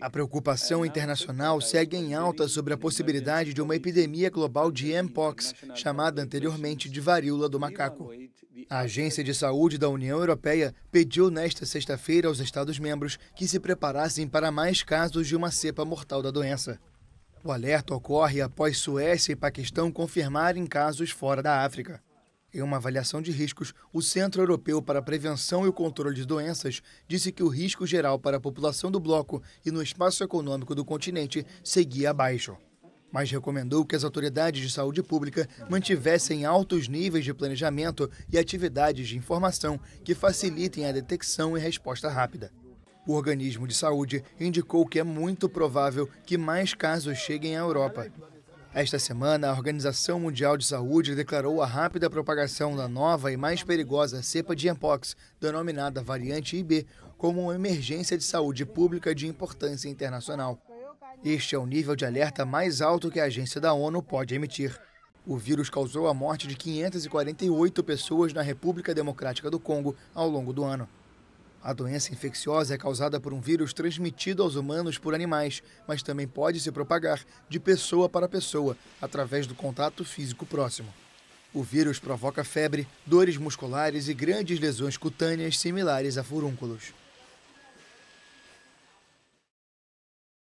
A preocupação é, internacional segue em alta sobre a possibilidade de uma epidemia global de Mpox, chamada anteriormente de varíola do macaco. A Agência de Saúde da União Europeia pediu nesta sexta-feira aos Estados-membros que se preparassem para mais casos de uma cepa mortal da doença. O alerta ocorre após Suécia e Paquistão confirmarem casos fora da África. Em uma avaliação de riscos, o Centro Europeu para a Prevenção e o Controle de Doenças disse que o risco geral para a população do bloco e no espaço econômico do continente seguia abaixo. Mas recomendou que as autoridades de saúde pública mantivessem altos níveis de planejamento e atividades de informação que facilitem a detecção e resposta rápida. O organismo de saúde indicou que é muito provável que mais casos cheguem à Europa esta semana, a Organização Mundial de Saúde declarou a rápida propagação da nova e mais perigosa cepa de Mpox, denominada variante IB, como uma emergência de saúde pública de importância internacional. Este é o nível de alerta mais alto que a agência da ONU pode emitir. O vírus causou a morte de 548 pessoas na República Democrática do Congo ao longo do ano. A doença infecciosa é causada por um vírus transmitido aos humanos por animais, mas também pode se propagar de pessoa para pessoa, através do contato físico próximo. O vírus provoca febre, dores musculares e grandes lesões cutâneas similares a furúnculos.